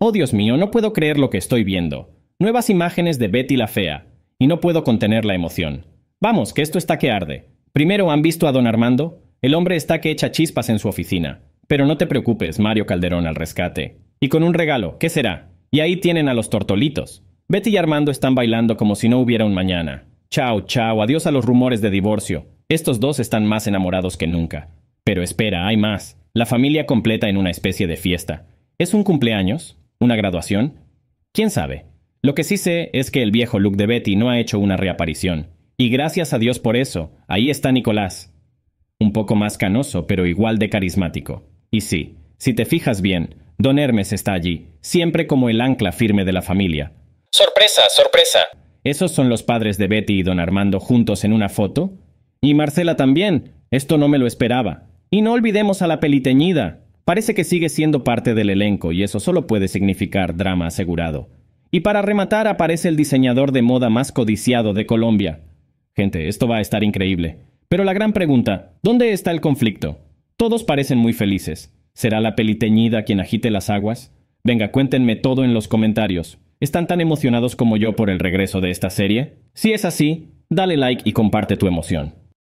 Oh Dios mío, no puedo creer lo que estoy viendo. Nuevas imágenes de Betty la Fea. Y no puedo contener la emoción. Vamos, que esto está que arde. Primero, ¿han visto a don Armando? El hombre está que echa chispas en su oficina. Pero no te preocupes, Mario Calderón al rescate. Y con un regalo, ¿qué será? Y ahí tienen a los tortolitos. Betty y Armando están bailando como si no hubiera un mañana. Chao, chao, adiós a los rumores de divorcio. Estos dos están más enamorados que nunca. Pero espera, hay más. La familia completa en una especie de fiesta. ¿Es un cumpleaños? ¿Una graduación? ¿Quién sabe? Lo que sí sé es que el viejo Luke de Betty no ha hecho una reaparición. Y gracias a Dios por eso, ahí está Nicolás. Un poco más canoso, pero igual de carismático. Y sí, si te fijas bien, Don Hermes está allí, siempre como el ancla firme de la familia. ¡Sorpresa, sorpresa! ¿Esos son los padres de Betty y Don Armando juntos en una foto? Y Marcela también. Esto no me lo esperaba. Y no olvidemos a la peliteñida. Parece que sigue siendo parte del elenco y eso solo puede significar drama asegurado. Y para rematar aparece el diseñador de moda más codiciado de Colombia. Gente, esto va a estar increíble. Pero la gran pregunta, ¿dónde está el conflicto? Todos parecen muy felices. ¿Será la peliteñida quien agite las aguas? Venga, cuéntenme todo en los comentarios. ¿Están tan emocionados como yo por el regreso de esta serie? Si es así, dale like y comparte tu emoción.